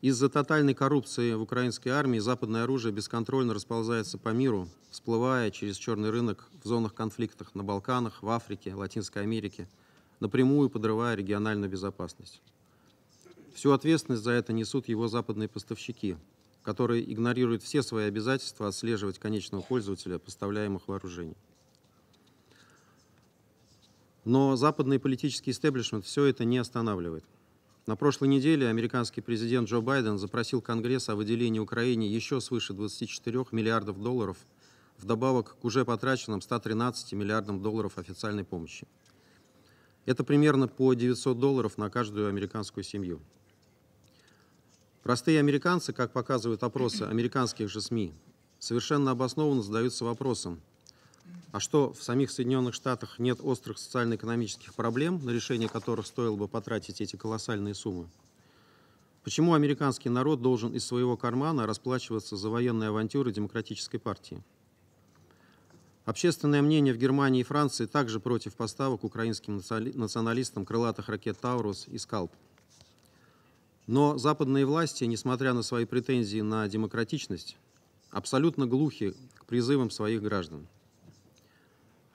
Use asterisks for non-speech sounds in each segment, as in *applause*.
Из-за тотальной коррупции в украинской армии западное оружие бесконтрольно расползается по миру, всплывая через черный рынок в зонах конфликтов на Балканах, в Африке, Латинской Америке, напрямую подрывая региональную безопасность. Всю ответственность за это несут его западные поставщики, которые игнорируют все свои обязательства отслеживать конечного пользователя поставляемых вооружений. Но западный политический истеблишмент все это не останавливает – на прошлой неделе американский президент Джо Байден запросил Конгресс о выделении Украине еще свыше 24 миллиардов долларов, вдобавок к уже потраченным 113 миллиардам долларов официальной помощи. Это примерно по 900 долларов на каждую американскую семью. Простые американцы, как показывают опросы американских же СМИ, совершенно обоснованно задаются вопросом – а что в самих Соединенных Штатах нет острых социально-экономических проблем, на решение которых стоило бы потратить эти колоссальные суммы? Почему американский народ должен из своего кармана расплачиваться за военные авантюры демократической партии? Общественное мнение в Германии и Франции также против поставок украинским националистам крылатых ракет «Таурус» и «Скалп». Но западные власти, несмотря на свои претензии на демократичность, абсолютно глухи к призывам своих граждан –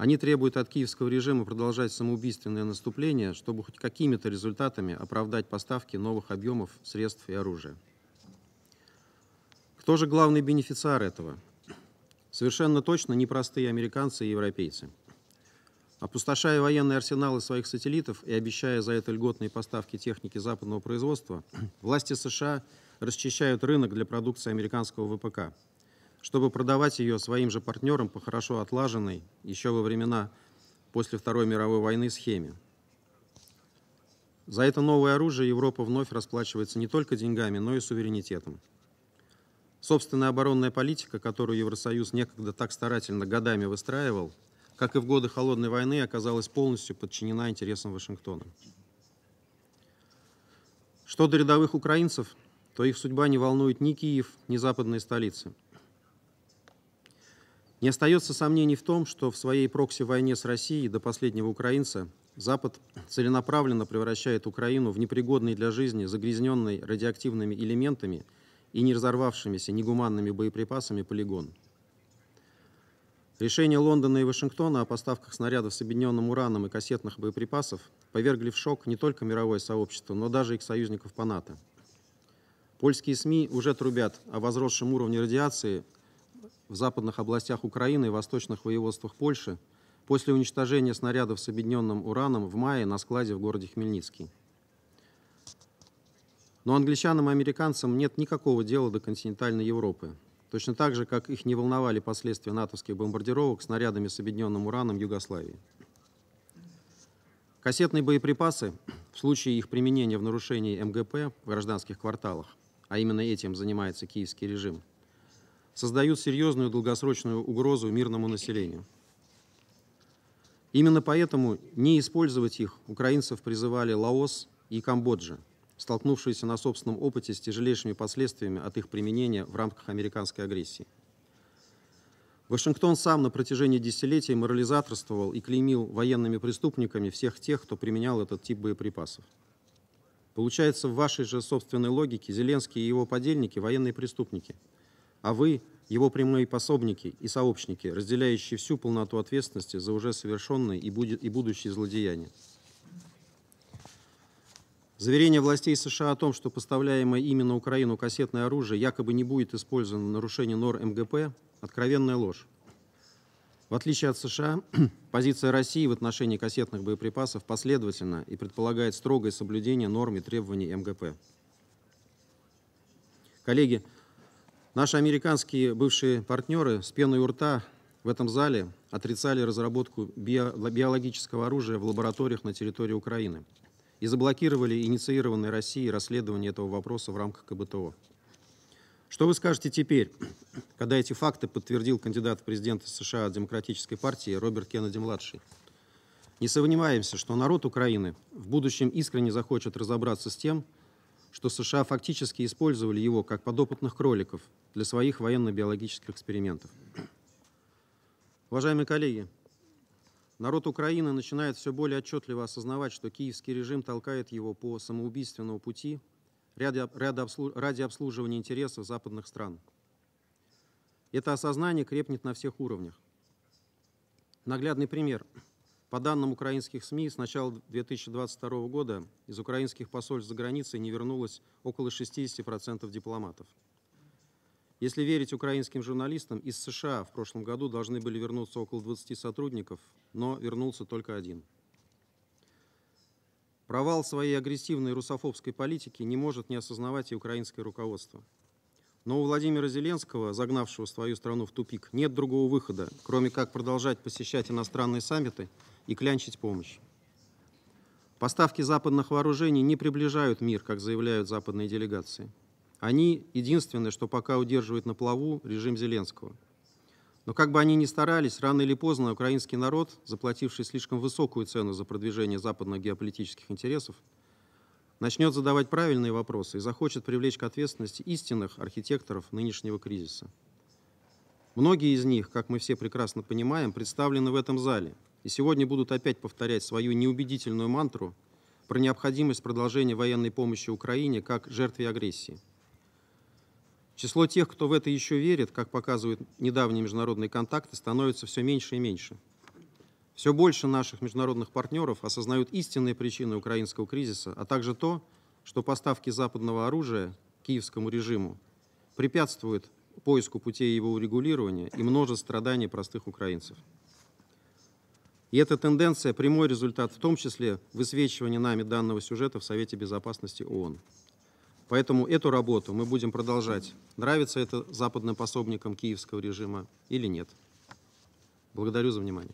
они требуют от киевского режима продолжать самоубийственное наступление, чтобы хоть какими-то результатами оправдать поставки новых объемов средств и оружия. Кто же главный бенефициар этого? Совершенно точно непростые американцы и европейцы. Опустошая военные арсеналы своих сателлитов и обещая за это льготные поставки техники западного производства, *clears throat* власти США расчищают рынок для продукции американского ВПК – чтобы продавать ее своим же партнерам по хорошо отлаженной еще во времена после Второй мировой войны схеме. За это новое оружие Европа вновь расплачивается не только деньгами, но и суверенитетом. Собственная оборонная политика, которую Евросоюз некогда так старательно годами выстраивал, как и в годы Холодной войны, оказалась полностью подчинена интересам Вашингтона. Что до рядовых украинцев, то их судьба не волнует ни Киев, ни западные столицы – не остается сомнений в том, что в своей прокси-войне с Россией до последнего украинца Запад целенаправленно превращает Украину в непригодный для жизни, загрязненный радиоактивными элементами и не разорвавшимися негуманными боеприпасами полигон. Решение Лондона и Вашингтона о поставках снарядов с объединенным ураном и кассетных боеприпасов повергли в шок не только мировое сообщество, но даже их союзников по НАТО. Польские СМИ уже трубят о возросшем уровне радиации в западных областях Украины и восточных воеводствах Польши после уничтожения снарядов с объединенным ураном в мае на складе в городе Хмельницкий. Но англичанам и американцам нет никакого дела до континентальной Европы, точно так же, как их не волновали последствия натовских бомбардировок снарядами с объединенным ураном Югославии. Кассетные боеприпасы в случае их применения в нарушении МГП в гражданских кварталах, а именно этим занимается киевский режим – создают серьезную долгосрочную угрозу мирному населению. Именно поэтому не использовать их украинцев призывали Лаос и Камбоджа, столкнувшиеся на собственном опыте с тяжелейшими последствиями от их применения в рамках американской агрессии. Вашингтон сам на протяжении десятилетий морализаторствовал и клеймил военными преступниками всех тех, кто применял этот тип боеприпасов. Получается, в вашей же собственной логике Зеленский и его подельники – военные преступники – а вы – его прямые пособники и сообщники, разделяющие всю полноту ответственности за уже совершенные и, будущие злодеяния. Заверение властей США о том, что поставляемое именно Украину кассетное оружие якобы не будет использовано в нарушение нор МГП – откровенная ложь. В отличие от США, *clears throat* позиция России в отношении кассетных боеприпасов последовательна и предполагает строгое соблюдение норм и требований МГП. Коллеги, Наши американские бывшие партнеры с пеной у рта в этом зале отрицали разработку биологического оружия в лабораториях на территории Украины и заблокировали инициированное Россией расследование этого вопроса в рамках КБТО. Что вы скажете теперь, *clears throat* когда эти факты подтвердил кандидат в президенты США от Демократической партии Роберт Кеннеди-младший? Не сомневаемся, что народ Украины в будущем искренне захочет разобраться с тем, что США фактически использовали его как подопытных кроликов для своих военно-биологических экспериментов. Уважаемые коллеги, народ Украины начинает все более отчетливо осознавать, что киевский режим толкает его по самоубийственному пути ради, ради обслуживания интересов западных стран. Это осознание крепнет на всех уровнях. Наглядный пример – по данным украинских СМИ, с начала 2022 года из украинских посольств за границей не вернулось около 60% дипломатов. Если верить украинским журналистам, из США в прошлом году должны были вернуться около 20 сотрудников, но вернулся только один. Провал своей агрессивной русофобской политики не может не осознавать и украинское руководство. Но у Владимира Зеленского, загнавшего свою страну в тупик, нет другого выхода, кроме как продолжать посещать иностранные саммиты – и клянчить помощь. Поставки западных вооружений не приближают мир, как заявляют западные делегации. Они единственное, что пока удерживает на плаву режим Зеленского. Но как бы они ни старались, рано или поздно украинский народ, заплативший слишком высокую цену за продвижение западных геополитических интересов, начнет задавать правильные вопросы и захочет привлечь к ответственности истинных архитекторов нынешнего кризиса. Многие из них, как мы все прекрасно понимаем, представлены в этом зале – и сегодня будут опять повторять свою неубедительную мантру про необходимость продолжения военной помощи Украине как жертве агрессии. Число тех, кто в это еще верит, как показывают недавние международные контакты, становится все меньше и меньше. Все больше наших международных партнеров осознают истинные причины украинского кризиса, а также то, что поставки западного оружия киевскому режиму препятствуют поиску путей его урегулирования и множество страданий простых украинцев. И эта тенденция – прямой результат, в том числе высвечивания нами данного сюжета в Совете Безопасности ООН. Поэтому эту работу мы будем продолжать. Нравится это западным пособникам киевского режима или нет. Благодарю за внимание.